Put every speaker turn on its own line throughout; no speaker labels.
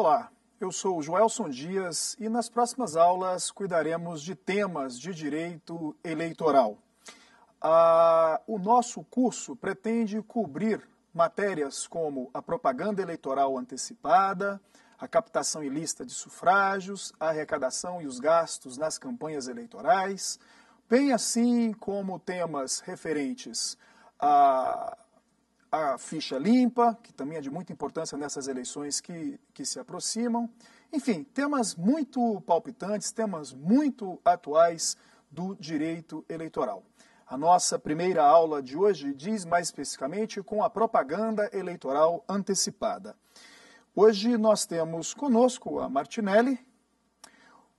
Olá, eu sou Joelson Dias e nas próximas aulas cuidaremos de temas de direito eleitoral. Ah, o nosso curso pretende cobrir matérias como a propaganda eleitoral antecipada, a captação ilícita de sufrágios, a arrecadação e os gastos nas campanhas eleitorais, bem assim como temas referentes a a ficha limpa, que também é de muita importância nessas eleições que, que se aproximam. Enfim, temas muito palpitantes, temas muito atuais do direito eleitoral. A nossa primeira aula de hoje diz mais especificamente com a propaganda eleitoral antecipada. Hoje nós temos conosco a Martinelli,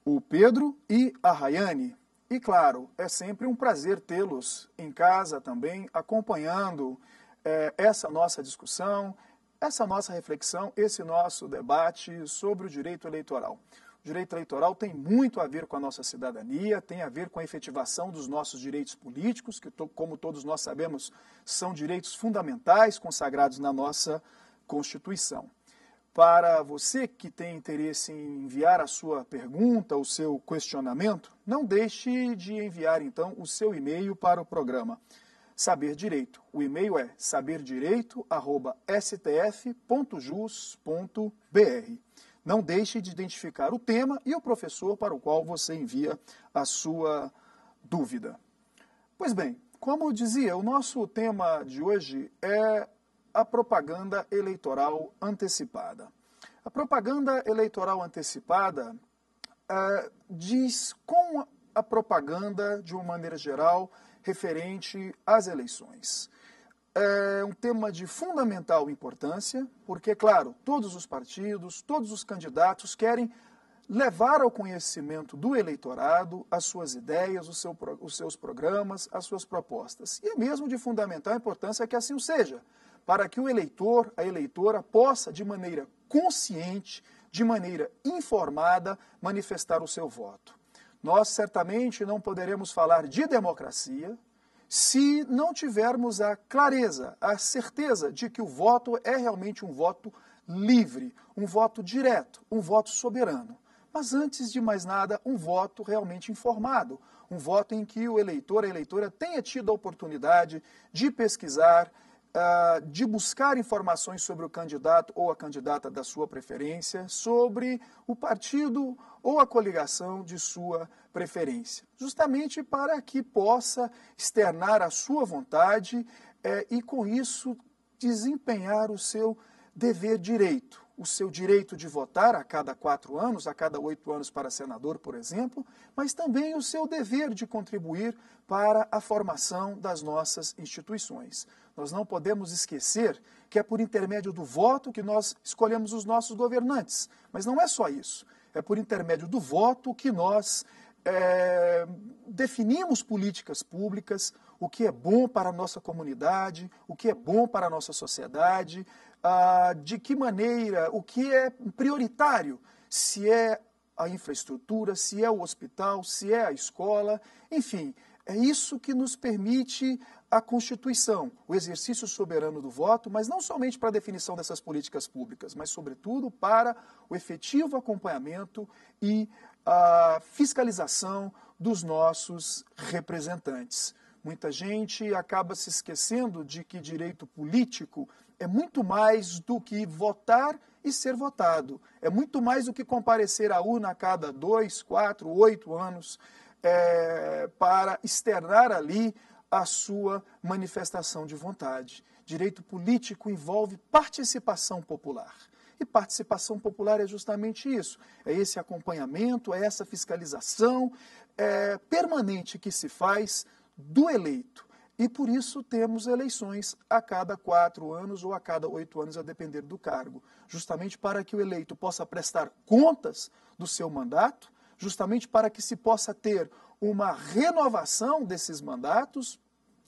o Pedro e a Rayane. E claro, é sempre um prazer tê-los em casa também acompanhando é, essa nossa discussão, essa nossa reflexão, esse nosso debate sobre o direito eleitoral. O direito eleitoral tem muito a ver com a nossa cidadania, tem a ver com a efetivação dos nossos direitos políticos, que, como todos nós sabemos, são direitos fundamentais consagrados na nossa Constituição. Para você que tem interesse em enviar a sua pergunta, o seu questionamento, não deixe de enviar então o seu e-mail para o programa Saber Direito. O e-mail é saberdireito@stf.jus.br. Não deixe de identificar o tema e o professor para o qual você envia a sua dúvida. Pois bem, como eu dizia, o nosso tema de hoje é a propaganda eleitoral antecipada. A propaganda eleitoral antecipada uh, diz com a propaganda, de uma maneira geral, referente às eleições. É um tema de fundamental importância, porque, claro, todos os partidos, todos os candidatos querem levar ao conhecimento do eleitorado as suas ideias, seu, os seus programas, as suas propostas. E é mesmo de fundamental importância que assim seja, para que o eleitor, a eleitora, possa, de maneira consciente, de maneira informada, manifestar o seu voto. Nós certamente não poderemos falar de democracia se não tivermos a clareza, a certeza de que o voto é realmente um voto livre, um voto direto, um voto soberano. Mas antes de mais nada, um voto realmente informado, um voto em que o eleitor, a eleitora tenha tido a oportunidade de pesquisar, ah, de buscar informações sobre o candidato ou a candidata da sua preferência, sobre o partido ou a coligação de sua preferência, justamente para que possa externar a sua vontade eh, e, com isso, desempenhar o seu dever direito o seu direito de votar a cada quatro anos, a cada oito anos para senador, por exemplo, mas também o seu dever de contribuir para a formação das nossas instituições. Nós não podemos esquecer que é por intermédio do voto que nós escolhemos os nossos governantes, mas não é só isso. É por intermédio do voto que nós é, definimos políticas públicas, o que é bom para a nossa comunidade, o que é bom para a nossa sociedade, ah, de que maneira, o que é prioritário, se é a infraestrutura, se é o hospital, se é a escola, enfim, é isso que nos permite a Constituição, o exercício soberano do voto, mas não somente para a definição dessas políticas públicas, mas, sobretudo, para o efetivo acompanhamento e a fiscalização dos nossos representantes. Muita gente acaba se esquecendo de que direito político é muito mais do que votar e ser votado. É muito mais do que comparecer à urna a cada dois, quatro, oito anos é, para externar ali a sua manifestação de vontade. Direito político envolve participação popular. E participação popular é justamente isso: é esse acompanhamento, é essa fiscalização é, permanente que se faz do eleito e por isso temos eleições a cada quatro anos ou a cada oito anos, a depender do cargo, justamente para que o eleito possa prestar contas do seu mandato, justamente para que se possa ter uma renovação desses mandatos,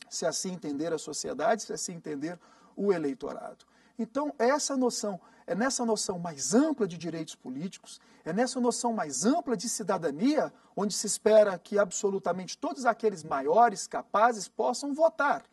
se assim entender a sociedade, se assim entender o eleitorado. Então, essa noção é nessa noção mais ampla de direitos políticos, é nessa noção mais ampla de cidadania, onde se espera que absolutamente todos aqueles maiores capazes possam votar.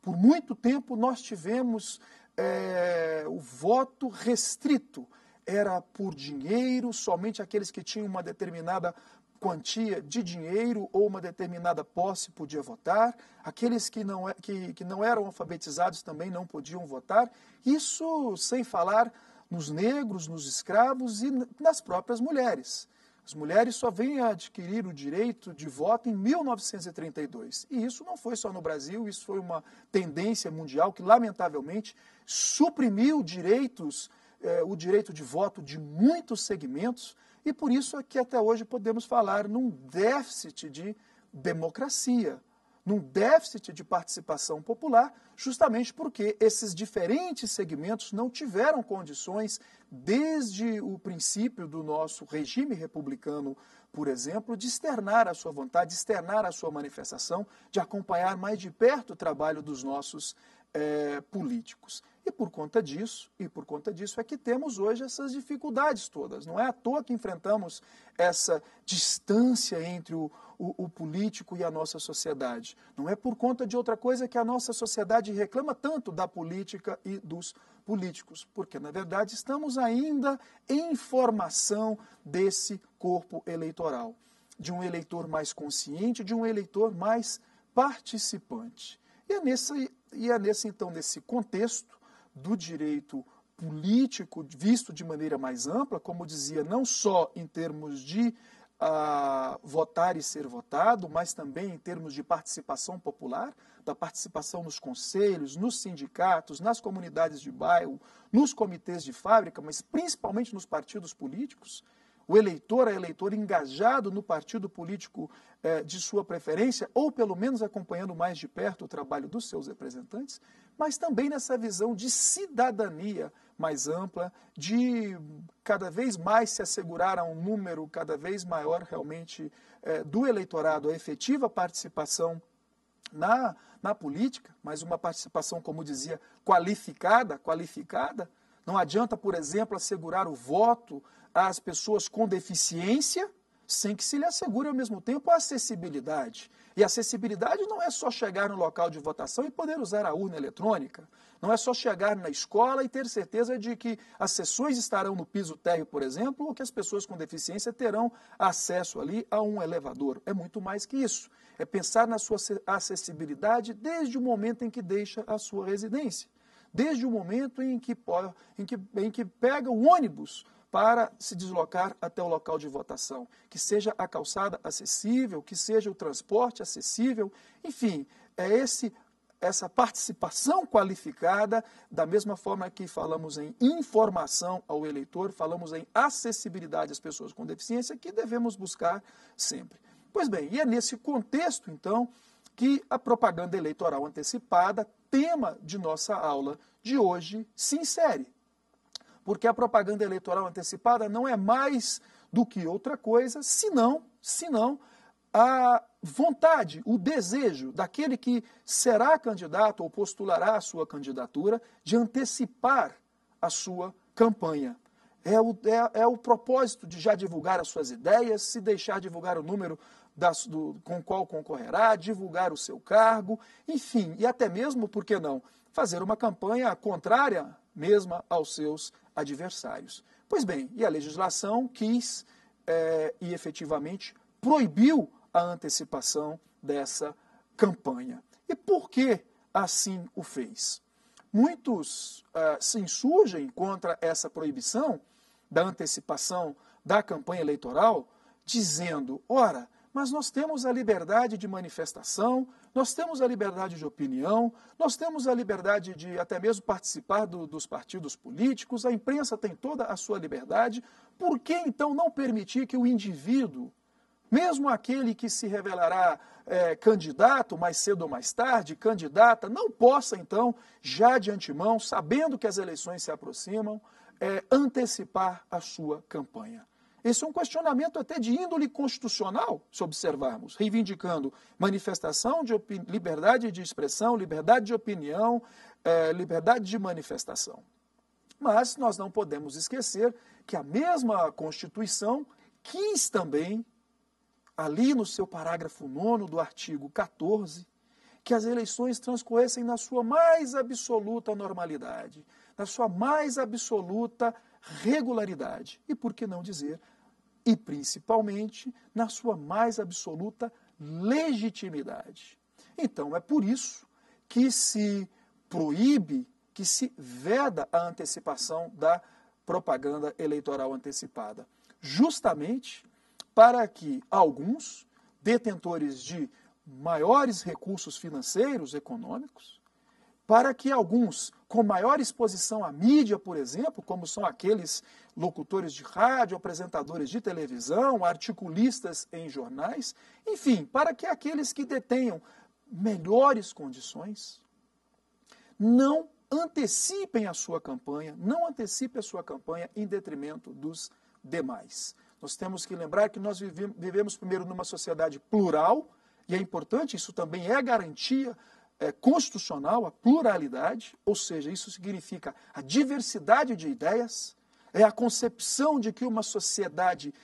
Por muito tempo nós tivemos é, o voto restrito. Era por dinheiro, somente aqueles que tinham uma determinada quantia de dinheiro ou uma determinada posse podia votar, aqueles que não, é, que, que não eram alfabetizados também não podiam votar, isso sem falar nos negros, nos escravos e nas próprias mulheres. As mulheres só vêm a adquirir o direito de voto em 1932. E isso não foi só no Brasil, isso foi uma tendência mundial que, lamentavelmente, suprimiu direitos, eh, o direito de voto de muitos segmentos, e por isso é que até hoje podemos falar num déficit de democracia num déficit de participação popular, justamente porque esses diferentes segmentos não tiveram condições, desde o princípio do nosso regime republicano, por exemplo, de externar a sua vontade, de externar a sua manifestação, de acompanhar mais de perto o trabalho dos nossos é, políticos. E por conta disso, e por conta disso é que temos hoje essas dificuldades todas. Não é à toa que enfrentamos essa distância entre o o, o político e a nossa sociedade. Não é por conta de outra coisa que a nossa sociedade reclama tanto da política e dos políticos, porque na verdade estamos ainda em formação desse corpo eleitoral, de um eleitor mais consciente, de um eleitor mais participante. E é nesse, e é nesse então nesse contexto do direito político visto de maneira mais ampla, como dizia, não só em termos de a votar e ser votado, mas também em termos de participação popular, da participação nos conselhos, nos sindicatos, nas comunidades de bairro, nos comitês de fábrica, mas principalmente nos partidos políticos. O eleitor é eleitor engajado no partido político eh, de sua preferência, ou pelo menos acompanhando mais de perto o trabalho dos seus representantes, mas também nessa visão de cidadania mais ampla, de cada vez mais se assegurar a um número cada vez maior realmente é, do eleitorado, a efetiva participação na, na política, mas uma participação, como dizia, qualificada, qualificada. Não adianta, por exemplo, assegurar o voto às pessoas com deficiência, sem que se lhe assegure ao mesmo tempo a acessibilidade. E acessibilidade não é só chegar no local de votação e poder usar a urna eletrônica. Não é só chegar na escola e ter certeza de que as sessões estarão no piso térreo, por exemplo, ou que as pessoas com deficiência terão acesso ali a um elevador. É muito mais que isso. É pensar na sua acessibilidade desde o momento em que deixa a sua residência. Desde o momento em que, em que, em que pega o ônibus para se deslocar até o local de votação, que seja a calçada acessível, que seja o transporte acessível, enfim, é esse essa participação qualificada, da mesma forma que falamos em informação ao eleitor, falamos em acessibilidade às pessoas com deficiência, que devemos buscar sempre. Pois bem, e é nesse contexto, então, que a propaganda eleitoral antecipada, tema de nossa aula de hoje, se insere porque a propaganda eleitoral antecipada não é mais do que outra coisa, senão, senão a vontade, o desejo daquele que será candidato ou postulará a sua candidatura de antecipar a sua campanha. É o, é, é o propósito de já divulgar as suas ideias, se deixar divulgar o número das, do, com qual concorrerá, divulgar o seu cargo, enfim, e até mesmo, por que não, fazer uma campanha contrária mesma aos seus adversários. Pois bem, e a legislação quis é, e efetivamente proibiu a antecipação dessa campanha. E por que assim o fez? Muitos é, se insurgem contra essa proibição da antecipação da campanha eleitoral, dizendo: ora, mas nós temos a liberdade de manifestação, nós temos a liberdade de opinião, nós temos a liberdade de até mesmo participar do, dos partidos políticos, a imprensa tem toda a sua liberdade. Por que então não permitir que o indivíduo, mesmo aquele que se revelará é, candidato mais cedo ou mais tarde, candidata, não possa então, já de antemão, sabendo que as eleições se aproximam, é, antecipar a sua campanha? Esse é um questionamento até de índole constitucional, se observarmos, reivindicando manifestação de liberdade de expressão, liberdade de opinião, eh, liberdade de manifestação. Mas nós não podemos esquecer que a mesma Constituição quis também, ali no seu parágrafo 9 do artigo 14, que as eleições transcorressem na sua mais absoluta normalidade, na sua mais absoluta regularidade e, por que não dizer, e, principalmente, na sua mais absoluta legitimidade. Então, é por isso que se proíbe, que se veda a antecipação da propaganda eleitoral antecipada, justamente para que alguns detentores de maiores recursos financeiros, econômicos, para que alguns com maior exposição à mídia, por exemplo, como são aqueles locutores de rádio, apresentadores de televisão, articulistas em jornais, enfim, para que aqueles que detenham melhores condições não antecipem a sua campanha, não antecipe a sua campanha em detrimento dos demais. Nós temos que lembrar que nós vivemos primeiro numa sociedade plural, e é importante, isso também é garantia é, constitucional, a pluralidade, ou seja, isso significa a diversidade de ideias, é a concepção de que uma sociedade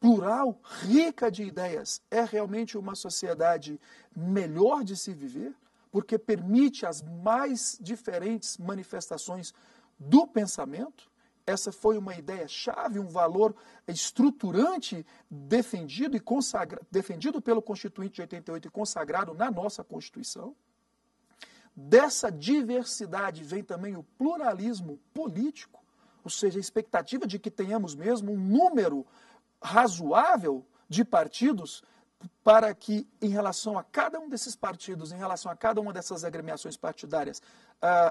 plural, rica de ideias, é realmente uma sociedade melhor de se viver, porque permite as mais diferentes manifestações do pensamento. Essa foi uma ideia chave, um valor estruturante defendido e consagra, defendido pelo Constituinte de 88 e consagrado na nossa Constituição. Dessa diversidade vem também o pluralismo político, ou seja, a expectativa de que tenhamos mesmo um número razoável de partidos para que, em relação a cada um desses partidos, em relação a cada uma dessas agremiações partidárias,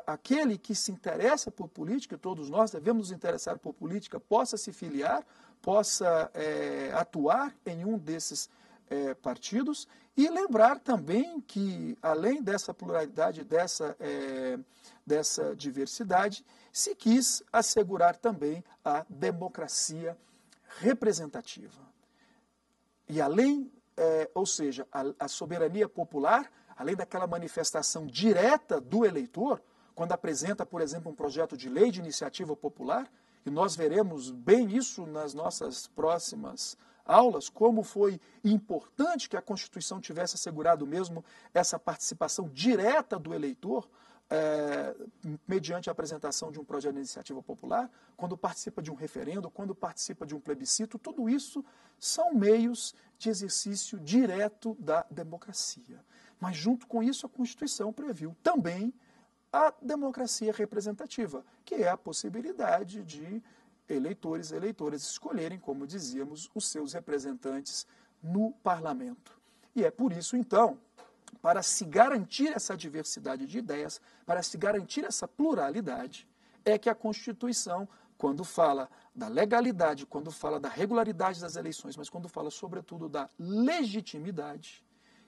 aquele que se interessa por política, todos nós devemos nos interessar por política, possa se filiar, possa é, atuar em um desses é, partidos e lembrar também que, além dessa pluralidade, dessa, é, dessa diversidade, se quis assegurar também a democracia representativa. E além, é, ou seja, a, a soberania popular, além daquela manifestação direta do eleitor, quando apresenta, por exemplo, um projeto de lei de iniciativa popular, e nós veremos bem isso nas nossas próximas aulas, como foi importante que a Constituição tivesse assegurado mesmo essa participação direta do eleitor é, mediante a apresentação de um projeto de iniciativa popular, quando participa de um referendo, quando participa de um plebiscito, tudo isso são meios de exercício direto da democracia. Mas, junto com isso, a Constituição previu também a democracia representativa, que é a possibilidade de eleitores e eleitoras escolherem, como dizíamos, os seus representantes no parlamento. E é por isso, então, para se garantir essa diversidade de ideias, para se garantir essa pluralidade, é que a Constituição, quando fala da legalidade, quando fala da regularidade das eleições, mas quando fala, sobretudo, da legitimidade,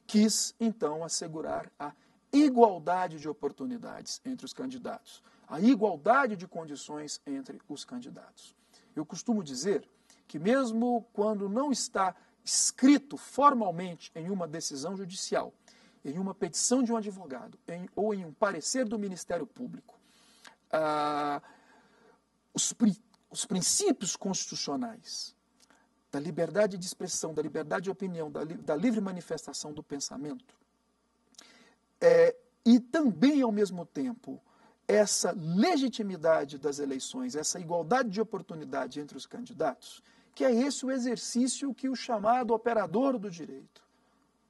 quis então assegurar a igualdade de oportunidades entre os candidatos, a igualdade de condições entre os candidatos. Eu costumo dizer que, mesmo quando não está escrito formalmente em uma decisão judicial, em uma petição de um advogado em, ou em um parecer do Ministério Público, ah, os, pri, os princípios constitucionais da liberdade de expressão, da liberdade de opinião, da, da livre manifestação do pensamento, é, e também, ao mesmo tempo, essa legitimidade das eleições, essa igualdade de oportunidade entre os candidatos, que é esse o exercício que o chamado operador do direito,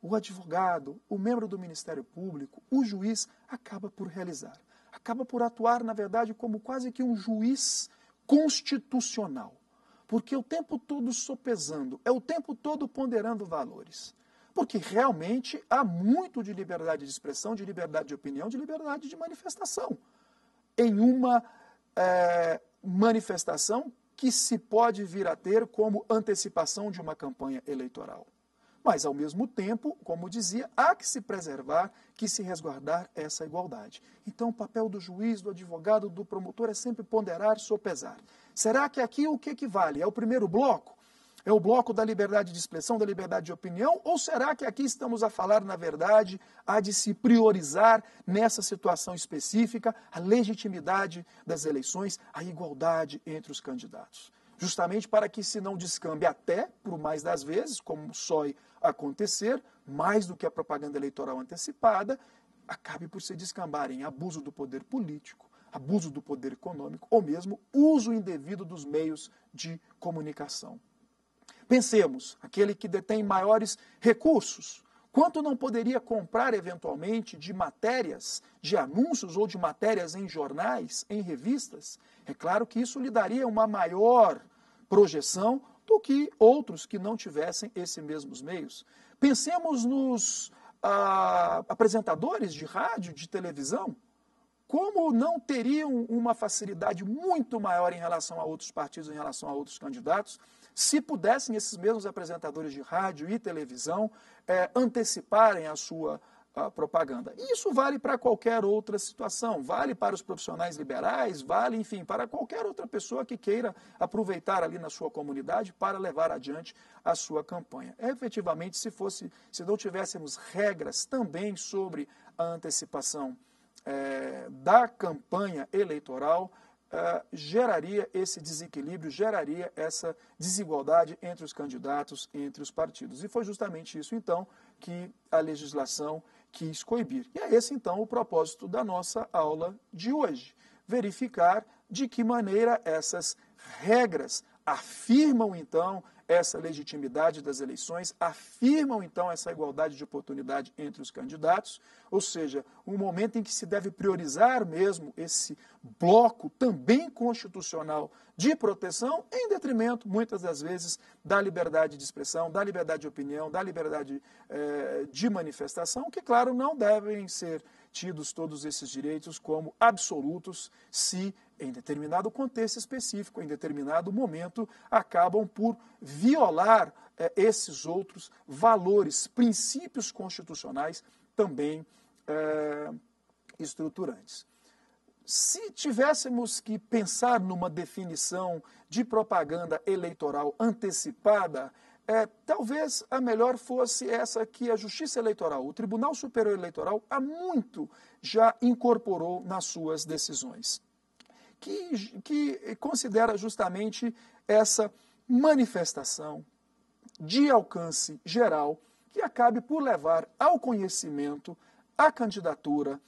o advogado, o membro do Ministério Público, o juiz acaba por realizar. Acaba por atuar, na verdade, como quase que um juiz constitucional. Porque o tempo todo sopesando, é o tempo todo ponderando valores. Porque realmente há muito de liberdade de expressão, de liberdade de opinião, de liberdade de manifestação. Em uma é, manifestação que se pode vir a ter como antecipação de uma campanha eleitoral. Mas, ao mesmo tempo, como dizia, há que se preservar, que se resguardar essa igualdade. Então, o papel do juiz, do advogado, do promotor é sempre ponderar, sopesar. Será que aqui o que, equivale vale? É o primeiro bloco? É o bloco da liberdade de expressão, da liberdade de opinião? Ou será que aqui estamos a falar, na verdade, há de se priorizar nessa situação específica a legitimidade das eleições, a igualdade entre os candidatos? justamente para que se não descambe até, por mais das vezes, como só acontecer, mais do que a propaganda eleitoral antecipada, acabe por se descambar em abuso do poder político, abuso do poder econômico ou mesmo uso indevido dos meios de comunicação. Pensemos, aquele que detém maiores recursos, Quanto não poderia comprar eventualmente de matérias, de anúncios ou de matérias em jornais, em revistas? É claro que isso lhe daria uma maior projeção do que outros que não tivessem esses mesmos meios. Pensemos nos ah, apresentadores de rádio, de televisão. Como não teriam uma facilidade muito maior em relação a outros partidos, em relação a outros candidatos, se pudessem esses mesmos apresentadores de rádio e televisão é, anteciparem a sua a propaganda. E isso vale para qualquer outra situação, vale para os profissionais liberais, vale, enfim, para qualquer outra pessoa que queira aproveitar ali na sua comunidade para levar adiante a sua campanha. efetivamente, se fosse, se não tivéssemos regras também sobre a antecipação é, da campanha eleitoral, ah, geraria esse desequilíbrio, geraria essa desigualdade entre os candidatos, entre os partidos. E foi justamente isso, então, que a legislação quis coibir. E é esse, então, o propósito da nossa aula de hoje: verificar de que maneira essas regras afirmam, então, essa legitimidade das eleições, afirmam então essa igualdade de oportunidade entre os candidatos, ou seja, um momento em que se deve priorizar mesmo esse bloco também constitucional de proteção, em detrimento, muitas das vezes, da liberdade de expressão, da liberdade de opinião, da liberdade eh, de manifestação, que, claro, não devem ser tidos todos esses direitos como absolutos se, em determinado contexto específico, em determinado momento, acabam por violar eh, esses outros valores, princípios constitucionais também eh, estruturantes. Se tivéssemos que pensar numa definição de propaganda eleitoral antecipada, é, talvez a melhor fosse essa que a Justiça Eleitoral, o Tribunal Superior Eleitoral, há muito já incorporou nas suas decisões, que, que considera justamente essa manifestação de alcance geral que acabe por levar ao conhecimento a candidatura,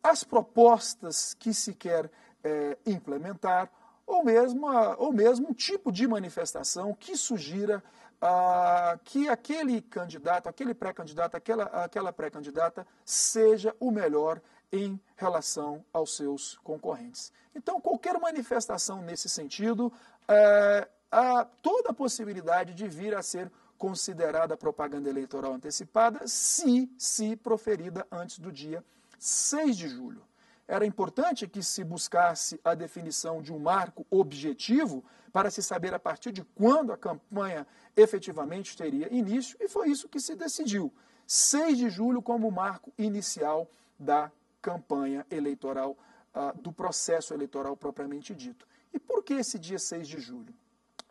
as é, propostas que se quer é, implementar, ou mesmo, a, ou mesmo um tipo de manifestação que sugira ah, que aquele candidato, aquele pré-candidato, aquela, aquela pré-candidata seja o melhor em relação aos seus concorrentes. Então, qualquer manifestação nesse sentido, é, há toda a possibilidade de vir a ser considerada propaganda eleitoral antecipada se, se proferida antes do dia 6 de julho era importante que se buscasse a definição de um marco objetivo para se saber a partir de quando a campanha efetivamente teria início, e foi isso que se decidiu. 6 de julho como marco inicial da campanha eleitoral, uh, do processo eleitoral propriamente dito. E por que esse dia 6 de julho?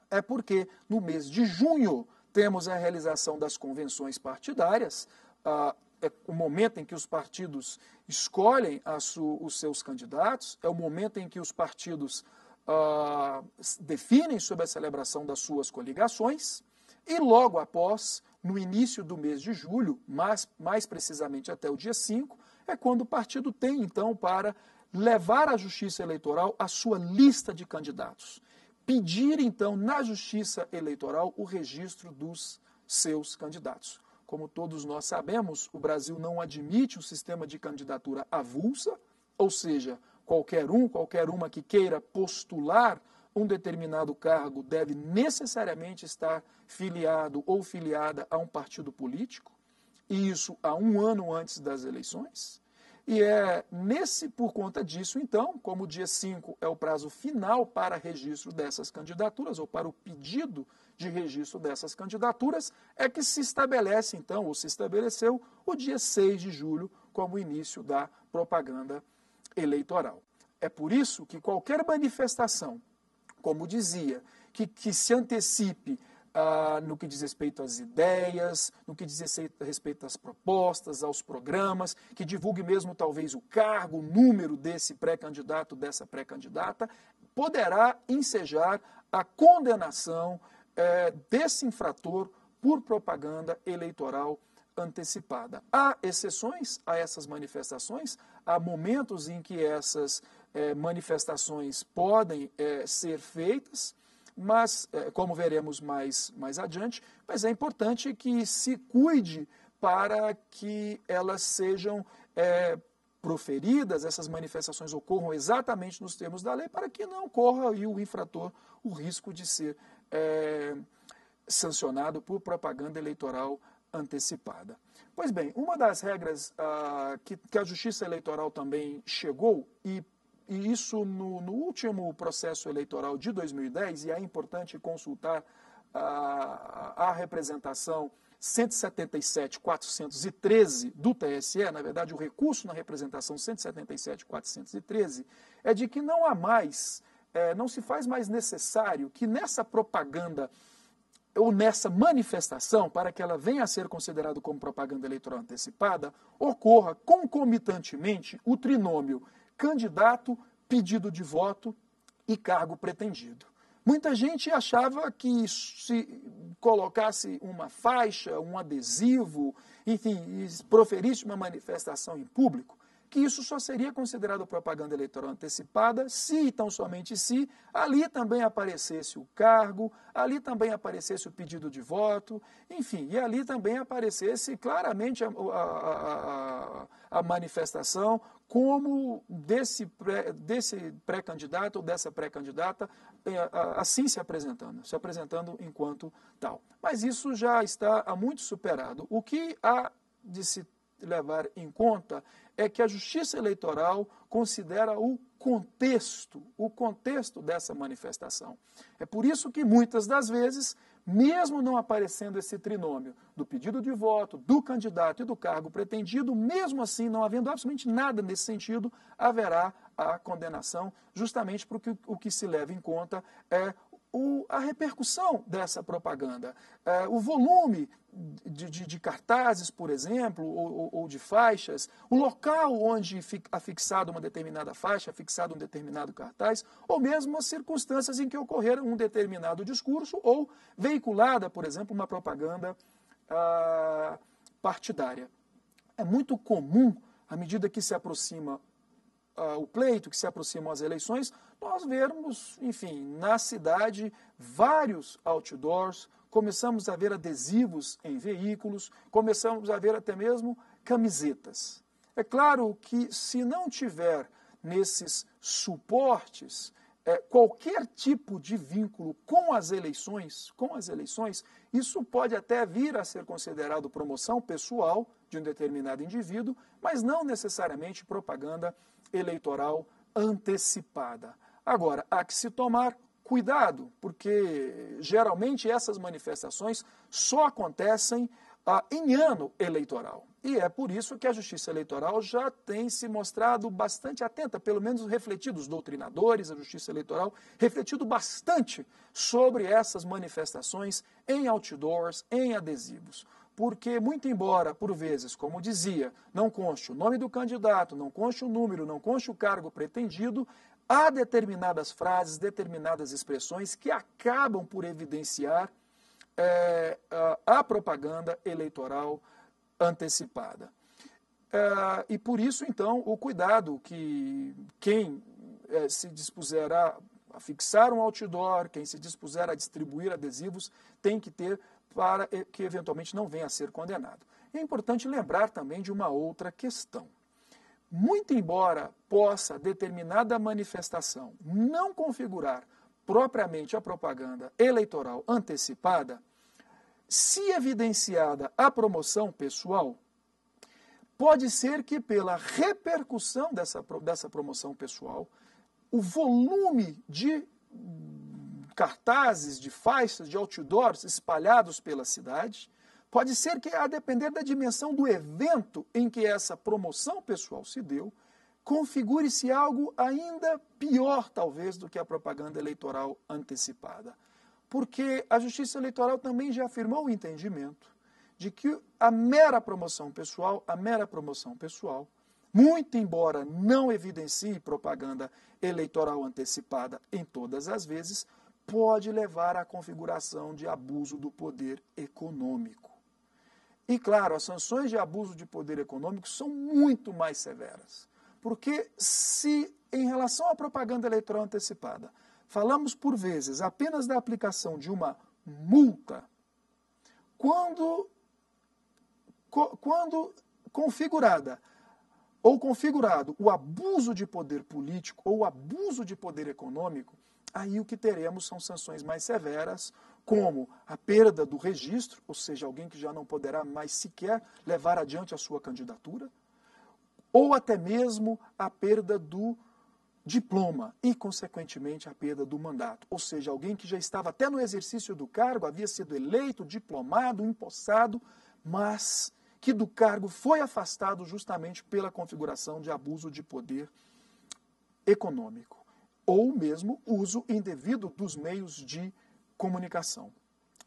É porque no mês de junho temos a realização das convenções partidárias. Uh, é o momento em que os partidos escolhem su, os seus candidatos, é o momento em que os partidos ah, definem sobre a celebração das suas coligações, e logo após, no início do mês de julho, mais, mais precisamente até o dia 5, é quando o partido tem, então, para levar à Justiça Eleitoral a sua lista de candidatos. Pedir, então, na Justiça Eleitoral o registro dos seus candidatos. Como todos nós sabemos, o Brasil não admite o sistema de candidatura avulsa, ou seja, qualquer um, qualquer uma que queira postular um determinado cargo deve necessariamente estar filiado ou filiada a um partido político, e isso há um ano antes das eleições. E é nesse, por conta disso, então, como o dia 5 é o prazo final para registro dessas candidaturas, ou para o pedido de registro dessas candidaturas, é que se estabelece, então, ou se estabeleceu, o dia 6 de julho como início da propaganda eleitoral. É por isso que qualquer manifestação, como dizia, que, que se antecipe ah, no que diz respeito às ideias, no que diz respeito às propostas, aos programas, que divulgue mesmo talvez o cargo, o número desse pré-candidato, dessa pré-candidata, poderá ensejar a condenação é, desse infrator por propaganda eleitoral antecipada. Há exceções a essas manifestações, há momentos em que essas é, manifestações podem é, ser feitas, mas, é, como veremos mais, mais adiante, mas é importante que se cuide para que elas sejam é, proferidas, essas manifestações ocorram exatamente nos termos da lei, para que não corra o infrator o risco de ser é, sancionado por propaganda eleitoral antecipada. Pois bem, uma das regras ah, que, que, a Justiça Eleitoral também chegou, e, e isso no, no, último processo eleitoral de 2010, e é importante consultar ah, a representação 177.413 do TSE, na verdade, o recurso na representação 177.413, é de que não há mais é, não se faz mais necessário que nessa propaganda ou nessa manifestação, para que ela venha a ser considerada como propaganda eleitoral antecipada, ocorra concomitantemente o trinômio candidato, pedido de voto e cargo pretendido. Muita gente achava que se colocasse uma faixa, um adesivo, enfim, proferisse uma manifestação em público, que isso só seria considerado propaganda eleitoral antecipada se, e tão somente se, ali também aparecesse o cargo, ali também aparecesse o pedido de voto, enfim, e ali também aparecesse claramente a, a, a, a manifestação como desse, pré, desse pré-candidato ou dessa pré-candidata é, assim se apresentando, se apresentando enquanto tal. Mas isso já está há muito superado. O que há de se levar em conta é que a Justiça Eleitoral considera o contexto, o contexto dessa manifestação. É por isso que muitas das vezes, mesmo não aparecendo esse trinômio do pedido de voto, do candidato e do cargo pretendido, mesmo assim, não havendo absolutamente nada nesse sentido, haverá a condenação, justamente porque o que se leva em conta é o, a repercussão dessa propaganda, é, o volume de, de, de, cartazes, por exemplo, ou, ou, de faixas, o local onde fica é fixada uma determinada faixa, é fixado um determinado cartaz, ou mesmo as circunstâncias em que ocorreram um determinado discurso ou veiculada, por exemplo, uma propaganda ah, partidária. É muito comum, à medida que se aproxima uh, o pleito, que se aproximam as eleições, nós vemos, enfim, na cidade vários outdoors, começamos a ver adesivos em veículos, começamos a ver até mesmo camisetas. É claro que se não tiver nesses suportes é, qualquer tipo de vínculo com as eleições, com as eleições, isso pode até vir a ser considerado promoção pessoal de um determinado indivíduo, mas não necessariamente propaganda eleitoral antecipada. Agora, há que se tomar cuidado, porque geralmente essas manifestações só acontecem ah, em ano eleitoral. E é por isso que a justiça eleitoral já tem se mostrado bastante atenta, pelo menos refletido, os doutrinadores, a justiça eleitoral, refletido bastante sobre essas manifestações em outdoors, em adesivos porque, muito embora, por vezes, como dizia, não conste o nome do candidato, não conste o número, não conste o cargo pretendido, há determinadas frases, determinadas expressões que acabam por evidenciar é, a propaganda eleitoral antecipada. É, e por isso, então, o cuidado que quem é, se dispuser a a fixar um outdoor, quem se dispuser a distribuir adesivos, tem que ter para que eventualmente não venha a ser condenado. É importante lembrar também de uma outra questão. Muito embora possa determinada manifestação não configurar propriamente a propaganda eleitoral antecipada, se evidenciada a promoção pessoal, pode ser que pela repercussão dessa, dessa promoção pessoal, o volume de cartazes, de faixas, de outdoors espalhados pela cidade. Pode ser que, a depender da dimensão do evento em que essa promoção pessoal se deu, configure-se algo ainda pior, talvez, do que a propaganda eleitoral antecipada. Porque a Justiça Eleitoral também já afirmou o entendimento de que a mera promoção pessoal, a mera promoção pessoal, muito embora não evidencie propaganda eleitoral antecipada em todas as vezes, pode levar à configuração de abuso do poder econômico. E claro, as sanções de abuso de poder econômico são muito mais severas. Porque se em relação à propaganda eleitoral antecipada, falamos por vezes apenas da aplicação de uma multa, quando quando configurada ou configurado o abuso de poder político ou o abuso de poder econômico, aí o que teremos são sanções mais severas, como a perda do registro, ou seja, alguém que já não poderá mais sequer levar adiante a sua candidatura, ou até mesmo a perda do diploma e, consequentemente, a perda do mandato. Ou seja, alguém que já estava até no exercício do cargo, havia sido eleito, diplomado, empossado, mas que do cargo foi afastado justamente pela configuração de abuso de poder econômico ou mesmo uso indevido dos meios de comunicação.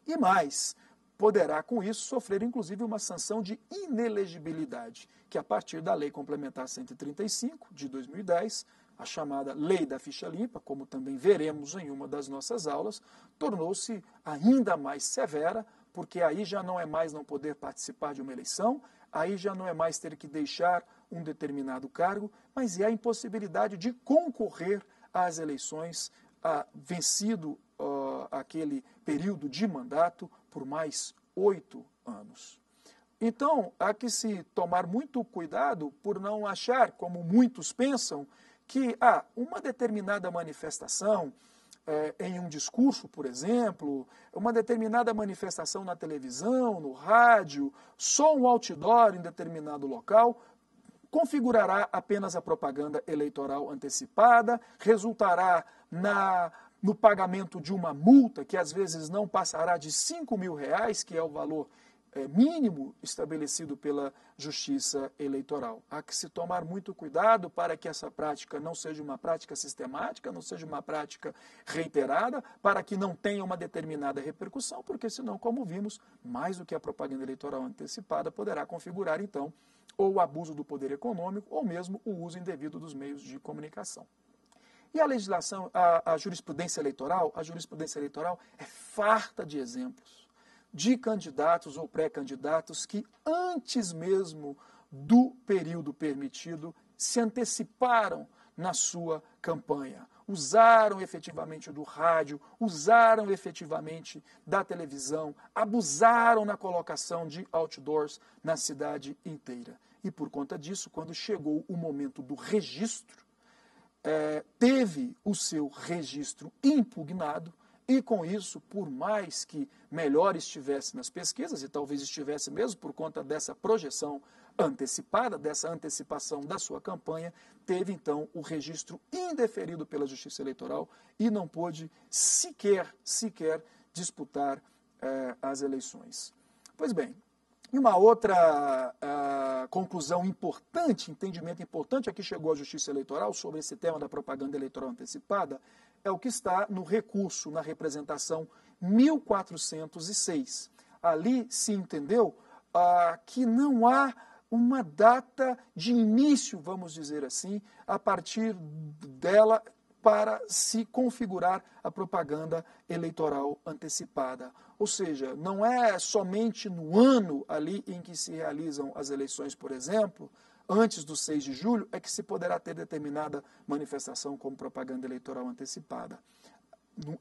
E mais, poderá com isso sofrer inclusive uma sanção de inelegibilidade, que a partir da Lei Complementar 135 de 2010, a chamada Lei da Ficha Limpa, como também veremos em uma das nossas aulas, tornou-se ainda mais severa, porque aí já não é mais não poder participar de uma eleição, aí já não é mais ter que deixar um determinado cargo, mas é a impossibilidade de concorrer as eleições, vencido aquele período de mandato por mais oito anos. Então, há que se tomar muito cuidado por não achar, como muitos pensam, que ah, uma determinada manifestação, é, em um discurso, por exemplo, uma determinada manifestação na televisão, no rádio, só um outdoor em determinado local, configurará apenas a propaganda eleitoral antecipada, resultará na no pagamento de uma multa que às vezes não passará de 5 mil reais, que é o valor é, mínimo estabelecido pela Justiça Eleitoral. Há que se tomar muito cuidado para que essa prática não seja uma prática sistemática, não seja uma prática reiterada, para que não tenha uma determinada repercussão, porque senão, como vimos, mais do que a propaganda eleitoral antecipada poderá configurar então ou o abuso do poder econômico, ou mesmo o uso indevido dos meios de comunicação. E a legislação, a, a, jurisprudência eleitoral, a jurisprudência eleitoral é farta de exemplos de candidatos ou pré-candidatos que antes mesmo do período permitido se anteciparam na sua campanha usaram efetivamente do rádio, usaram efetivamente da televisão, abusaram na colocação de outdoors na cidade inteira. E por conta disso, quando chegou o momento do registro, é, teve o seu registro impugnado. E com isso, por mais que melhor estivesse nas pesquisas, e talvez estivesse mesmo por conta dessa projeção antecipada, dessa antecipação da sua campanha, teve então o registro indeferido pela Justiça Eleitoral e não pôde sequer, sequer disputar eh, as eleições. Pois bem, uma outra ah, conclusão importante, entendimento importante a é que chegou a Justiça Eleitoral sobre esse tema da propaganda eleitoral antecipada é o que está no recurso, na representação 1406. Ali se entendeu ah, que não há uma data de início, vamos dizer assim, a partir dela para se configurar a propaganda eleitoral antecipada. Ou seja, não é somente no ano ali em que se realizam as eleições, por exemplo, antes do 6 de julho, é que se poderá ter determinada manifestação como propaganda eleitoral antecipada.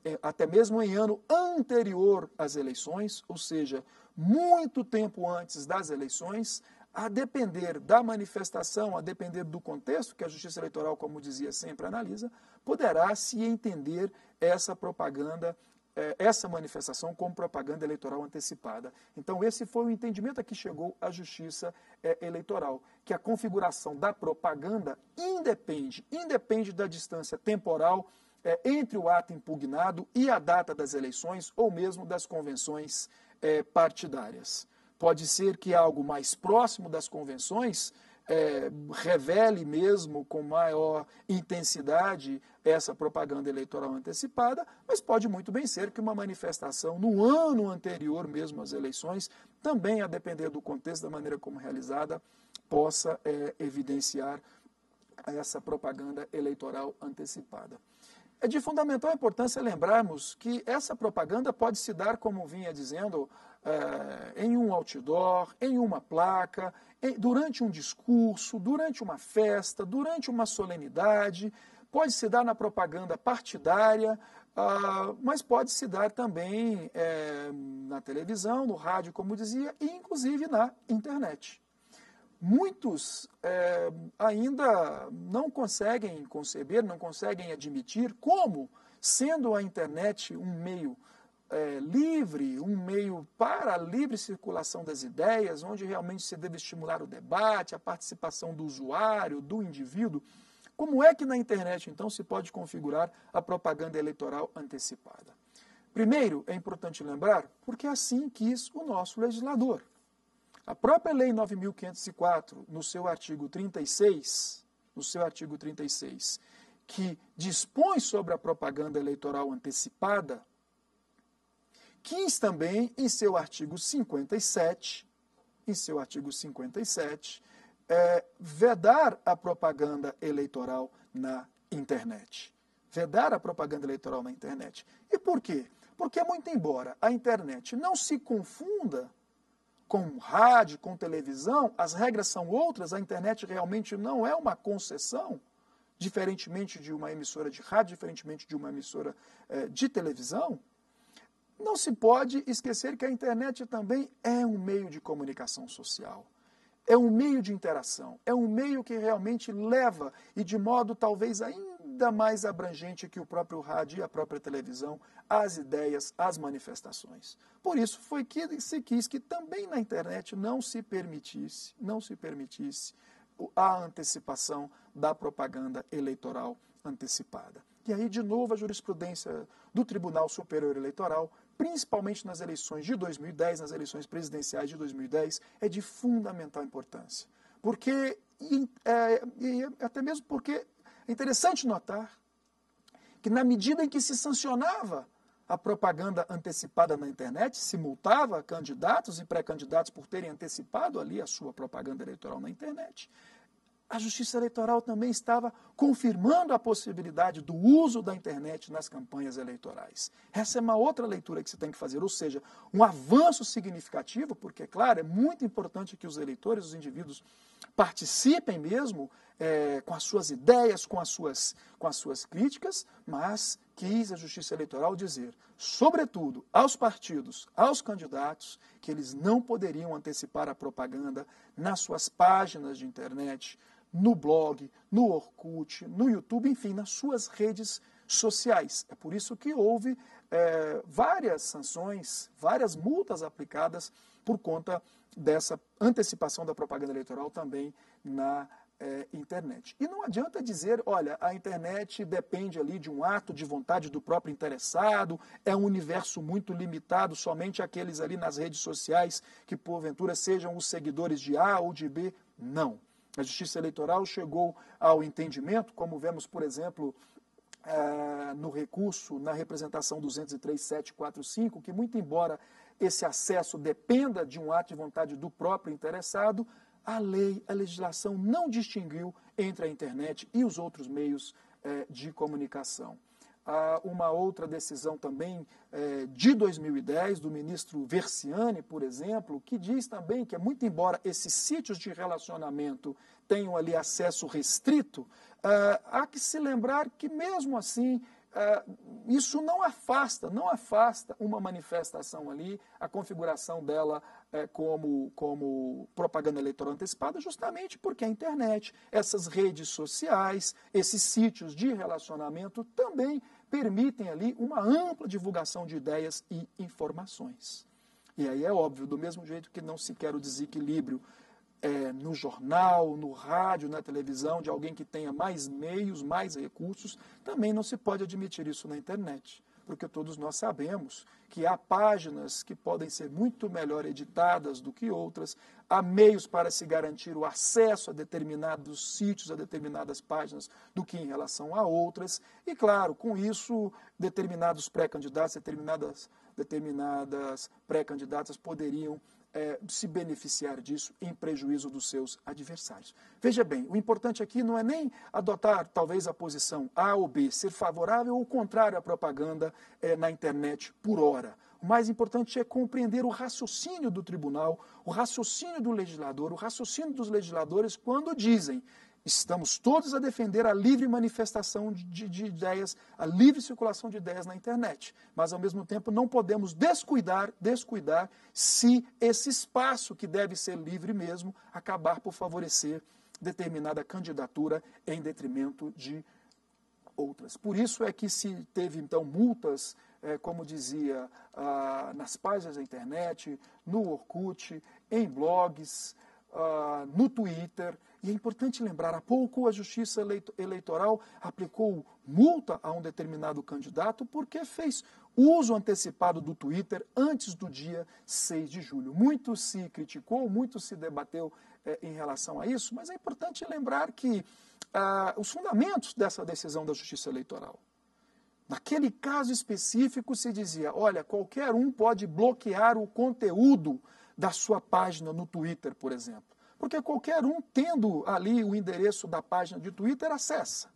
É, até mesmo em ano anterior às eleições, ou seja, muito tempo antes das eleições, a depender da manifestação, a depender do contexto que a Justiça Eleitoral, como dizia sempre, analisa, poderá se entender essa propaganda, eh, essa manifestação como propaganda eleitoral antecipada. Então, esse foi o entendimento a que chegou a Justiça eh, Eleitoral, que a configuração da propaganda independe, independe da distância temporal eh, entre o ato impugnado e a data das eleições ou mesmo das convenções partidárias. Pode ser que algo mais próximo das convenções é, revele mesmo com maior intensidade essa propaganda eleitoral antecipada, mas pode muito bem ser que uma manifestação no ano anterior mesmo às eleições, também a depender do contexto, da maneira como realizada, possa é, evidenciar essa propaganda eleitoral antecipada. É de fundamental importância lembrarmos que essa propaganda pode se dar, como vinha dizendo é, em um outdoor, em uma placa, em, durante um discurso, durante uma festa, durante uma solenidade, pode se dar na propaganda partidária, ah, mas pode se dar também é, na televisão, no rádio, como dizia, e inclusive na internet. Muitos é, ainda não conseguem conceber, não conseguem admitir como, sendo a internet um meio é, livre, um meio para a livre circulação das ideias, onde realmente se deve estimular o debate, a participação do usuário, do indivíduo. Como é que na internet, então, se pode configurar a propaganda eleitoral antecipada? Primeiro, é importante lembrar, porque é assim quis o nosso legislador. A própria Lei 9.504, no seu artigo 36, no seu artigo 36, que dispõe sobre a propaganda eleitoral antecipada, quis também, em seu artigo 57, em seu artigo 57, é, vedar a propaganda eleitoral na internet. Vedar a propaganda eleitoral na internet. E por quê? Porque, é muito embora a internet não se confunda com rádio, com televisão, as regras são outras, a internet realmente não é uma concessão, diferentemente de uma emissora de rádio, diferentemente de uma emissora é, de televisão. Não se pode esquecer que a internet também é um meio de comunicação social. É um meio de interação, é um meio que realmente leva e de modo talvez ainda mais abrangente que o próprio rádio e a própria televisão as ideias, as manifestações. Por isso foi que se quis que também na internet não se permitisse, não se permitisse a antecipação da propaganda eleitoral antecipada. E aí, de novo, a jurisprudência do Tribunal Superior Eleitoral principalmente nas eleições de 2010, nas eleições presidenciais de 2010, é de fundamental importância. Porque, e, é, e até mesmo porque é interessante notar que, na medida em que se sancionava a propaganda antecipada na internet, se multava candidatos e pré-candidatos por terem antecipado ali a sua propaganda eleitoral na internet, a Justiça Eleitoral também estava confirmando a possibilidade do uso da internet nas campanhas eleitorais. Essa é uma outra leitura que se tem que fazer, ou seja, um avanço significativo, porque, é claro, é muito importante que os eleitores, os indivíduos, participem mesmo é, com as suas ideias, com as suas, com as suas críticas, mas quis a Justiça Eleitoral dizer, sobretudo aos partidos, aos candidatos, que eles não poderiam antecipar a propaganda nas suas páginas de internet, no blog, no Orkut, no YouTube, enfim, nas suas redes sociais. É por isso que houve é, várias sanções, várias multas aplicadas por conta dessa antecipação da propaganda eleitoral também na é, internet. E não adianta dizer, olha, a internet depende ali de um ato de vontade do próprio interessado, é um universo muito limitado, somente aqueles ali nas redes sociais que porventura sejam os seguidores de A ou de B. Não. A Justiça Eleitoral chegou ao entendimento, como vemos, por exemplo, eh, no recurso, na representação 203.745, que, muito embora esse acesso dependa de um ato de vontade do próprio interessado, a lei, a legislação não distinguiu entre a internet e os outros meios eh, de comunicação a uma outra decisão também é, de 2010, do ministro Versiani, por exemplo, que diz também que, é muito embora esses sítios de relacionamento tenham ali acesso restrito, é, há que se lembrar que, mesmo assim, isso não afasta, não afasta uma manifestação ali, a configuração dela como, como propaganda eleitoral antecipada, justamente porque a internet, essas redes sociais, esses sítios de relacionamento também permitem ali uma ampla divulgação de ideias e informações. E aí é óbvio, do mesmo jeito que não se quer o desequilíbrio é, no jornal, no rádio, na televisão, de alguém que tenha mais meios, mais recursos, também não se pode admitir isso na internet porque todos nós sabemos que há páginas que podem ser muito melhor editadas do que outras, há meios para se garantir o acesso a determinados sítios, a determinadas páginas, do que em relação a outras. E, claro, com isso, determinados pré-candidatos, determinadas, determinadas pré-candidatas poderiam é, se beneficiar disso em prejuízo dos seus adversários. Veja bem, o importante aqui não é nem adotar talvez a posição A ou B, ser favorável ou contrário à propaganda é, na internet por hora. O mais importante é compreender o raciocínio do tribunal, o raciocínio do legislador, o raciocínio dos legisladores quando dizem Estamos todos a defender a livre manifestação de, de, ideias, a livre circulação de ideias na internet. Mas, ao mesmo tempo, não podemos descuidar, descuidar se esse espaço que deve ser livre mesmo acabar por favorecer determinada candidatura em detrimento de outras. Por isso é que se teve, então, multas, é, como dizia, ah, nas páginas da internet, no Orkut, em blogs, uh, no Twitter. E é importante lembrar: há pouco a Justiça Eleitoral aplicou multa a um determinado candidato porque fez uso antecipado do Twitter antes do dia 6 de julho. Muito se criticou, muito se debateu eh, em relação a isso, mas é importante lembrar que ah, os fundamentos dessa decisão da Justiça Eleitoral. Naquele caso específico, se dizia: olha, qualquer um pode bloquear o conteúdo da sua página no Twitter, por exemplo. Porque qualquer um, tendo ali o endereço da página de Twitter, acessa.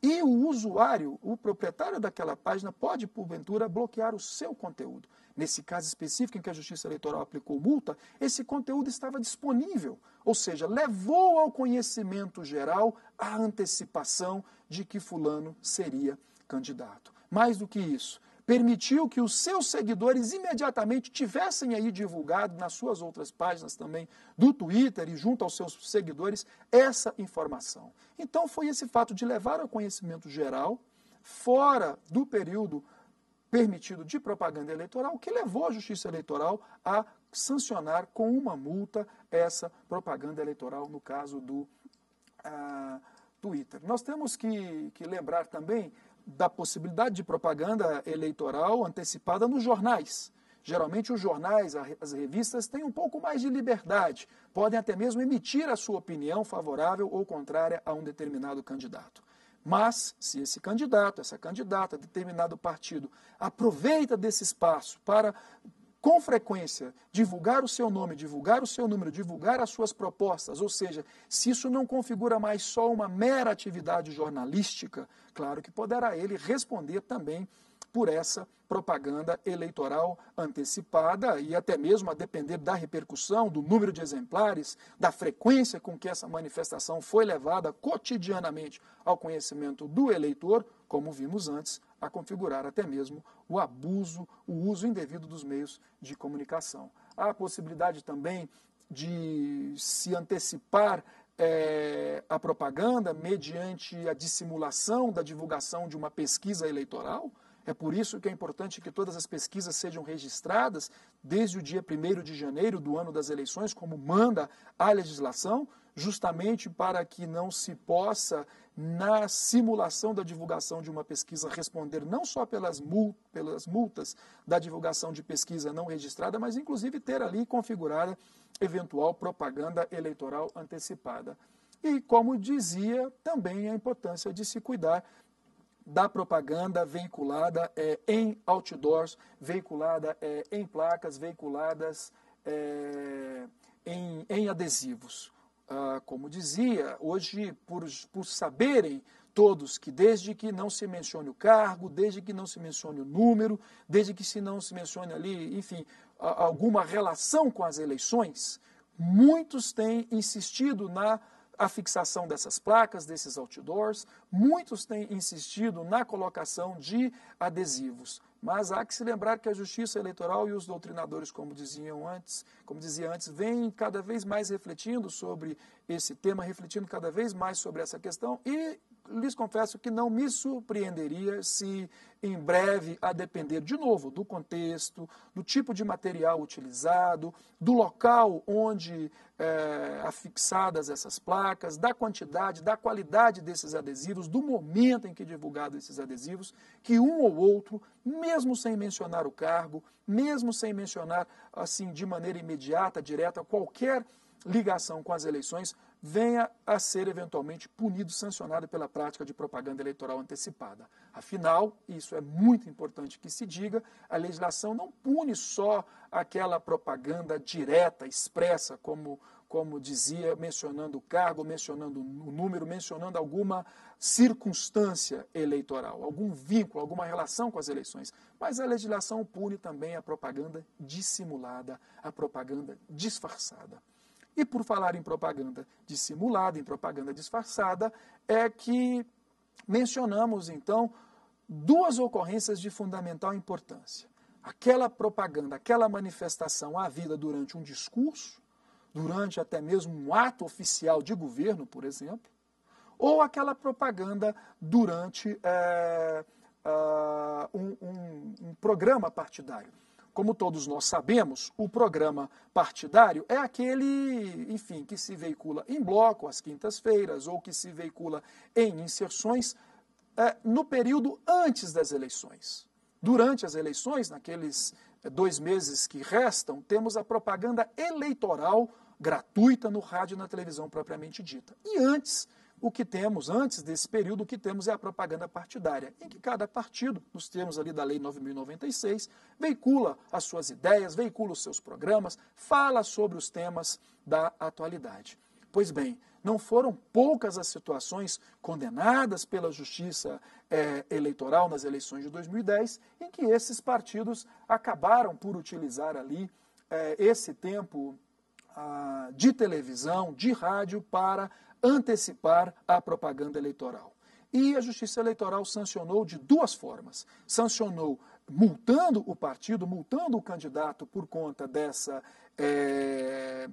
E o usuário, o proprietário daquela página, pode, porventura, bloquear o seu conteúdo. Nesse caso específico em que a Justiça Eleitoral aplicou multa, esse conteúdo estava disponível, ou seja, levou ao conhecimento geral a antecipação de que Fulano seria candidato. Mais do que isso, permitiu que os seus seguidores imediatamente tivessem aí divulgado nas suas outras páginas também do Twitter e junto aos seus seguidores essa informação. Então foi esse fato de levar ao conhecimento geral, fora do período permitido de propaganda eleitoral, que levou a Justiça Eleitoral a sancionar com uma multa essa propaganda eleitoral, no caso do ah, Twitter. Nós temos que, que lembrar também da possibilidade de propaganda eleitoral antecipada nos jornais. Geralmente, os jornais, as revistas, têm um pouco mais de liberdade, podem até mesmo emitir a sua opinião favorável ou contrária a um determinado candidato. Mas, se esse candidato, essa candidata, determinado partido, aproveita desse espaço para com frequência divulgar o seu nome, divulgar o seu número, divulgar as suas propostas, ou seja, se isso não configura mais só uma mera atividade jornalística, claro que poderá ele responder também por essa propaganda eleitoral antecipada e até mesmo a depender da repercussão, do número de exemplares, da frequência com que essa manifestação foi levada cotidianamente ao conhecimento do eleitor, como vimos antes, a configurar até mesmo o abuso, o uso indevido dos meios de comunicação. Há a possibilidade também de se antecipar é, a propaganda mediante a dissimulação da divulgação de uma pesquisa eleitoral. É por isso que é importante que todas as pesquisas sejam registradas desde o dia 1 de janeiro do ano das eleições, como manda a legislação, justamente para que não se possa, na simulação da divulgação de uma pesquisa, responder não só pelas, mul pelas multas da divulgação de pesquisa não registrada, mas inclusive ter ali configurada eventual propaganda eleitoral antecipada. E, como dizia, também a importância de se cuidar da propaganda veiculada é, em outdoors, veiculada é, em placas, veiculadas é, em, em adesivos ah, como dizia, hoje, por, por saberem todos que desde que não se mencione o cargo, desde que não se mencione o número, desde que se não se mencione ali, enfim, alguma relação com as eleições, muitos têm insistido na a fixação dessas placas, desses outdoors. Muitos têm insistido na colocação de adesivos. Mas há que se lembrar que a justiça eleitoral e os doutrinadores, como diziam antes, como dizia antes, vêm cada vez mais refletindo sobre esse tema, refletindo cada vez mais sobre essa questão e lhes confesso que não me surpreenderia se em breve, a depender de novo do contexto, do tipo de material utilizado, do local onde é, afixadas essas placas, da quantidade, da qualidade desses adesivos, do momento em que divulgados esses adesivos, que um ou outro, mesmo sem mencionar o cargo, mesmo sem mencionar assim de maneira imediata, direta, qualquer ligação com as eleições, venha a ser eventualmente punido, sancionado pela prática de propaganda eleitoral antecipada. Afinal, isso é muito importante que se diga, a legislação não pune só aquela propaganda direta, expressa, como, como dizia, mencionando o cargo, mencionando o número, mencionando alguma circunstância eleitoral, algum vínculo, alguma relação com as eleições. Mas a legislação pune também a propaganda dissimulada, a propaganda disfarçada. E por falar em propaganda dissimulada, em propaganda disfarçada, é que mencionamos então duas ocorrências de fundamental importância. Aquela propaganda, aquela manifestação à vida durante um discurso, durante até mesmo um ato oficial de governo, por exemplo, ou aquela propaganda durante é, um, um, um programa partidário. Como todos nós sabemos, o programa partidário é aquele, enfim, que se veicula em bloco às quintas-feiras ou que se veicula em inserções é, no período antes das eleições. Durante as eleições, naqueles é, dois meses que restam, temos a propaganda eleitoral gratuita no rádio e na televisão propriamente dita. E antes o que temos, antes desse período, o que temos é a propaganda partidária, em que cada partido, nos termos ali da Lei 9.096, veicula as suas ideias, veicula os seus programas, fala sobre os temas da atualidade. Pois bem, não foram poucas as situações condenadas pela Justiça é, Eleitoral nas eleições de 2010, em que esses partidos acabaram por utilizar ali é, esse tempo ah, de televisão, de rádio, para antecipar a propaganda eleitoral. E a Justiça Eleitoral sancionou de duas formas. Sancionou multando o partido, multando o candidato por conta dessa é,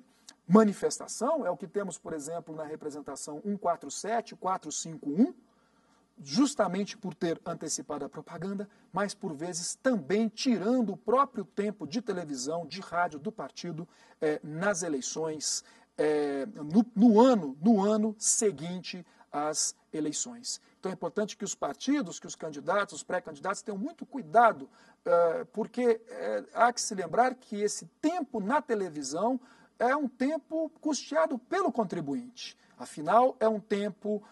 manifestação, é o que temos, por exemplo, na representação 147, 451, justamente por ter antecipado a propaganda, mas por vezes também tirando o próprio tempo de televisão, de rádio do partido eh, nas eleições é, no, no, ano, no ano seguinte às eleições. Então é importante que os partidos, que os candidatos, os pré-candidatos tenham muito cuidado, é, porque é, há que se lembrar que esse tempo na televisão é um tempo custeado pelo contribuinte. Afinal, é um tempo,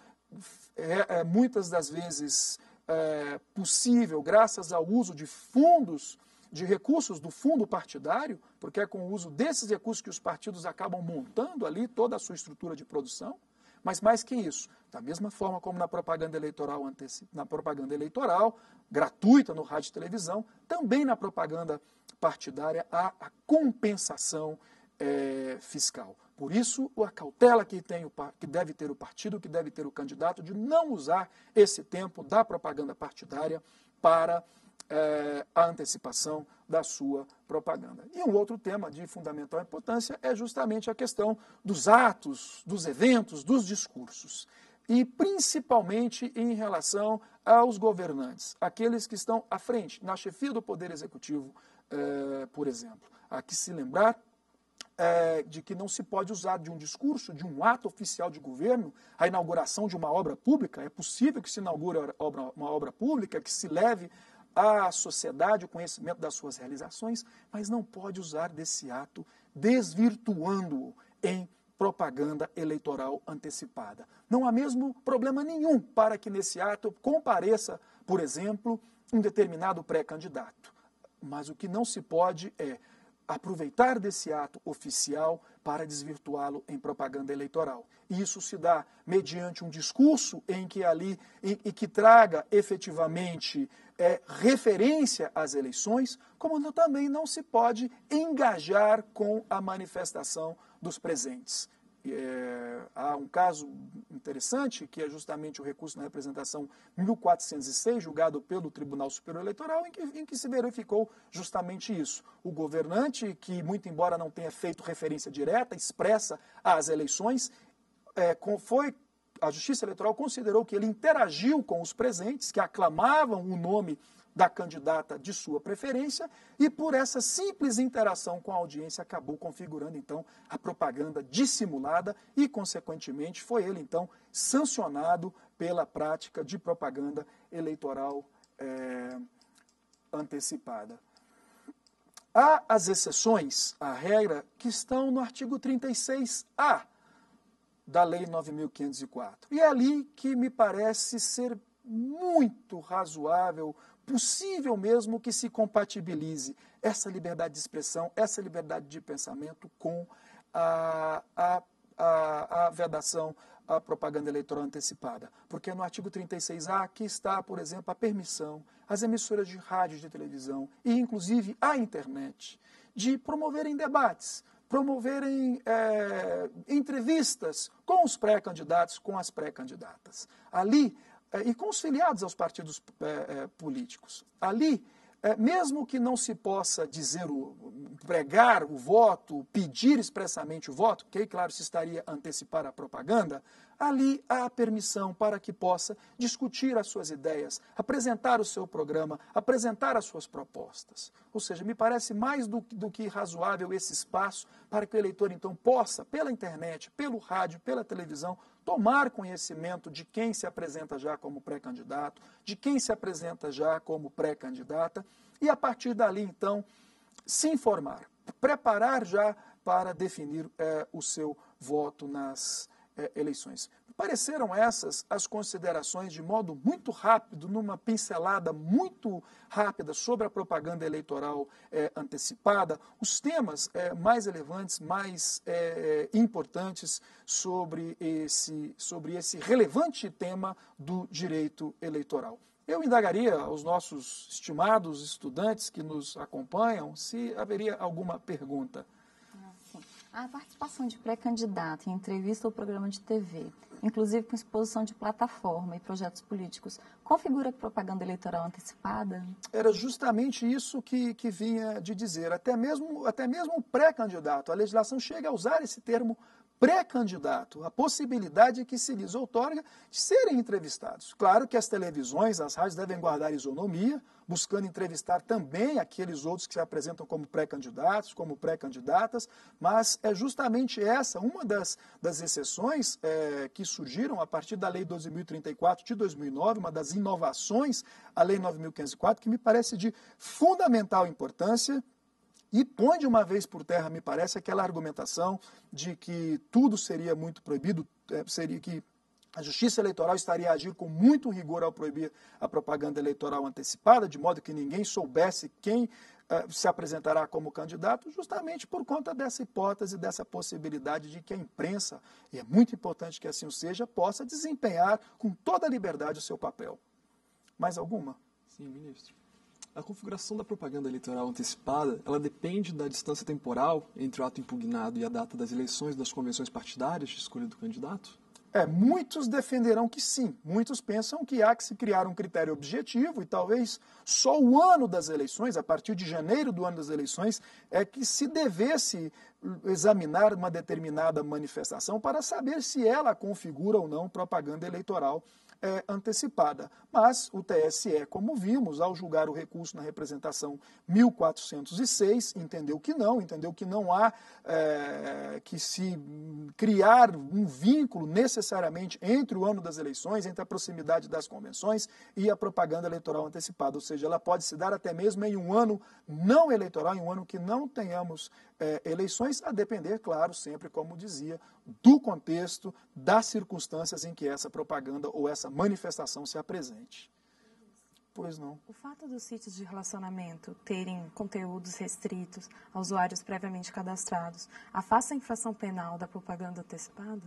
é, é, muitas das vezes, é, possível, graças ao uso de fundos de recursos do fundo partidário, porque é com o uso desses recursos que os partidos acabam montando ali toda a sua estrutura de produção. Mas mais que isso, da mesma forma como na propaganda eleitoral, na propaganda eleitoral gratuita no rádio e televisão, também na propaganda partidária há a compensação é, fiscal. Por isso, a cautela que, tem o, que deve ter o partido, que deve ter o candidato, de não usar esse tempo da propaganda partidária para é, a antecipação da sua propaganda. E um outro tema de fundamental importância é justamente a questão dos atos, dos eventos, dos discursos. E principalmente em relação aos governantes, aqueles que estão à frente, na chefia do Poder Executivo, é, por exemplo. Há que se lembrar é, de que não se pode usar de um discurso, de um ato oficial de governo, a inauguração de uma obra pública. É possível que se inaugure uma obra pública, que se leve à sociedade o conhecimento das suas realizações, mas não pode usar desse ato desvirtuando-o em propaganda eleitoral antecipada. Não há mesmo problema nenhum para que nesse ato compareça, por exemplo, um determinado pré-candidato. Mas o que não se pode é aproveitar desse ato oficial para desvirtuá-lo em propaganda eleitoral. E isso se dá mediante um discurso em que ali e, e que traga efetivamente é, referência às eleições, como também não se pode engajar com a manifestação dos presentes. É, há um caso interessante, que é justamente o recurso na representação 1406, julgado pelo Tribunal Superior Eleitoral, em que, em que se verificou justamente isso. O governante, que, muito embora não tenha feito referência direta, expressa às eleições, é, com, foi a Justiça Eleitoral considerou que ele interagiu com os presentes, que aclamavam o nome da candidata de sua preferência, e por essa simples interação com a audiência acabou configurando então a propaganda dissimulada e, consequentemente, foi ele então sancionado pela prática de propaganda eleitoral é, antecipada. Há as exceções à regra que estão no artigo 36A da Lei 9504. E é ali que me parece ser muito razoável, possível mesmo que se compatibilize essa liberdade de expressão, essa liberdade de pensamento com a, a, a, a vedação à propaganda eleitoral antecipada. Porque no artigo 36A aqui está, por exemplo, a permissão às emissoras de rádio e de televisão e, inclusive, à internet de promoverem debates promoverem é, entrevistas com os pré-candidatos, com as pré-candidatas. Ali, é, e com os filiados aos partidos é, é políticos. Ali, é, mesmo que não se possa dizer, o, pregar o voto, pedir expressamente o voto, porque aí, claro, se estaria antecipar a propaganda, ali há permissão para que possa discutir as suas ideias, apresentar o seu programa, apresentar as suas propostas. Ou seja, me parece mais do, do que razoável esse espaço para que o eleitor, então, possa, pela internet, pelo rádio, pela televisão, tomar conhecimento de quem se apresenta já como pré-candidato, de quem se apresenta já como pré-candidata, e a partir dali, então, se informar, preparar já para definir eh, o seu voto nas é, eleições. Pareceram essas as considerações de modo muito rápido, numa pincelada muito rápida sobre a propaganda eleitoral é, antecipada, os temas é, mais relevantes, mais é, é, importantes sobre esse, sobre esse relevante tema do direito eleitoral. Eu indagaria aos nossos estimados estudantes que nos acompanham se haveria alguma pergunta. A participação de pré-candidato em entrevista ou programa de TV, inclusive com exposição de plataforma e projetos políticos, configura propaganda eleitoral antecipada? Era justamente isso que, que vinha de dizer. Até mesmo, até mesmo o pré-candidato, a legislação chega a usar esse termo pré-candidato a possibilidade que se lhes outorga de serem entrevistados. Claro que as televisões, as rádios devem guardar isonomia, buscando entrevistar também aqueles outros que se apresentam como pré-candidatos, como pré-candidatas, mas é justamente essa uma das, das exceções é, que surgiram a partir da Lei 12.034 de 2009, uma das inovações, à Lei 9.504, que me parece de fundamental importância e põe de uma vez por terra, me parece, aquela argumentação de que tudo seria muito proibido, é, seria que a justiça eleitoral estaria a agir com muito rigor ao proibir a propaganda eleitoral antecipada, de modo que ninguém soubesse quem é, se apresentará como candidato, justamente por conta dessa hipótese, dessa possibilidade de que a imprensa, e é muito importante que assim seja, possa desempenhar com toda a liberdade o seu papel. Mais alguma? Sim, ministro. A configuração da propaganda eleitoral antecipada, ela depende da distância temporal entre o ato impugnado e a data das eleições das convenções partidárias de escolha do candidato? É, muitos defenderão que sim. Muitos pensam que há que se criar um critério objetivo e talvez só o ano das eleições, a partir de janeiro do ano das eleições, é que se devesse examinar uma determinada manifestação para saber se ela configura ou não propaganda eleitoral é, antecipada. Mas o TSE, como vimos, ao julgar o recurso na representação 1406, entendeu que não, entendeu que não há é, que se criar um vínculo necessariamente entre o ano das eleições, entre a proximidade das convenções e a propaganda eleitoral antecipada. Ou seja, ela pode se dar até mesmo em um ano não eleitoral, em um ano que não tenhamos é, eleições, a depender, claro, sempre, como dizia, do contexto, das circunstâncias em que essa propaganda ou essa manifestação se apresente. Pois não. O fato dos sítios de relacionamento terem conteúdos restritos a usuários previamente cadastrados afasta a infração penal da propaganda antecipada?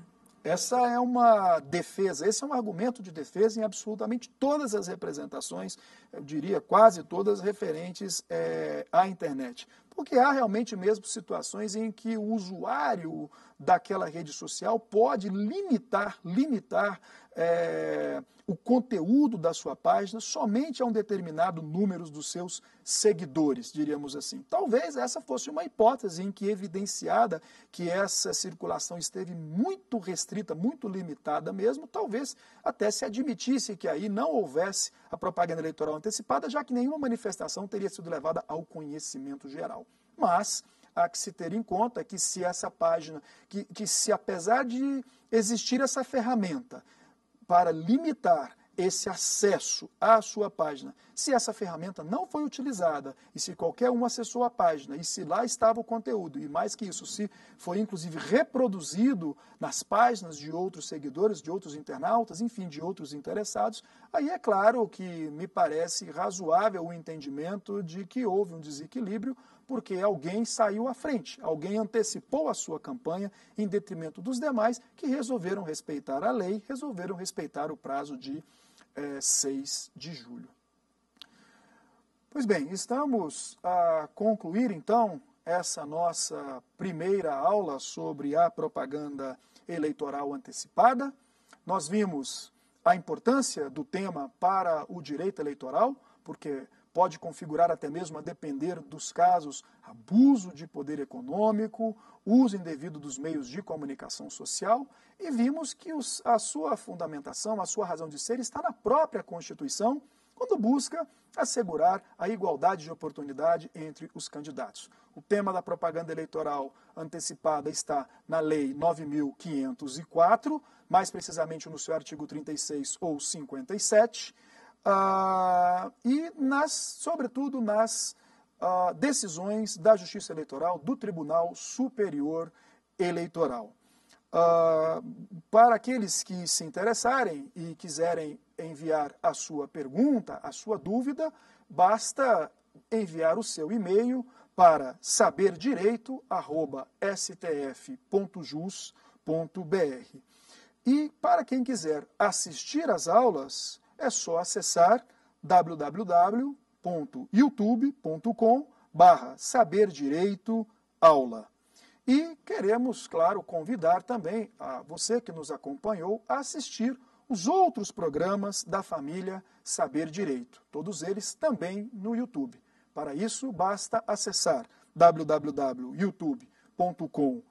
Essa é uma defesa, esse é um argumento de defesa em absolutamente todas as representações, eu diria quase todas referentes é, à internet. Porque há realmente mesmo situações em que o usuário daquela rede social pode limitar, limitar é, o conteúdo da sua página somente a um determinado número dos seus seguidores, diríamos assim. Talvez essa fosse uma hipótese em que evidenciada que essa circulação esteve muito restrita, muito limitada mesmo, talvez até se admitisse que aí não houvesse a propaganda eleitoral antecipada, já que nenhuma manifestação teria sido levada ao conhecimento geral. Mas há que se ter em conta que se essa página, que, que se apesar de existir essa ferramenta para limitar esse acesso à sua página. Se essa ferramenta não foi utilizada e se qualquer um acessou a página e se lá estava o conteúdo, e mais que isso, se foi inclusive reproduzido nas páginas de outros seguidores, de outros internautas, enfim, de outros interessados, aí é claro que me parece razoável o entendimento de que houve um desequilíbrio porque alguém saiu à frente, alguém antecipou a sua campanha em detrimento dos demais que resolveram respeitar a lei, resolveram respeitar o prazo de é, eh, 6 de julho. Pois bem, estamos a concluir então essa nossa primeira aula sobre a propaganda eleitoral antecipada. Nós vimos a importância do tema para o direito eleitoral, porque pode configurar até mesmo, a depender dos casos, abuso de poder econômico, uso indevido dos meios de comunicação social, e vimos que os, a sua fundamentação, a sua razão de ser está na própria Constituição, quando busca assegurar a igualdade de oportunidade entre os candidatos. O tema da propaganda eleitoral antecipada está na Lei 9504, mais precisamente no seu artigo 36 ou 57 ah, e, nas, sobretudo, nas ah, decisões da Justiça Eleitoral, do Tribunal Superior Eleitoral. Ah, para aqueles que se interessarem e quiserem enviar a sua pergunta, a sua dúvida, basta enviar o seu e-mail para saberdireito.stf.jus.br. E para quem quiser assistir às aulas, é só acessar www.youtube.com barra saber direito aula. E queremos, claro, convidar também a você que nos acompanhou a assistir os outros programas da família Saber Direito, todos eles também no YouTube. Para isso, basta acessar www.youtube.com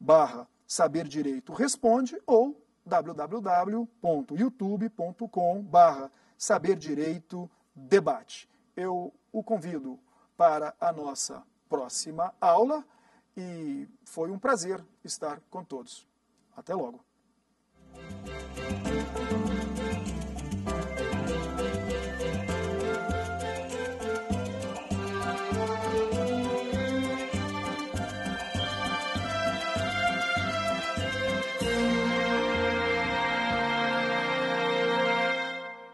barra saber direito responde ou www.youtube.com/barra Saber Direito Debate. Eu o convido para a nossa próxima aula e foi um prazer estar com todos. Até logo.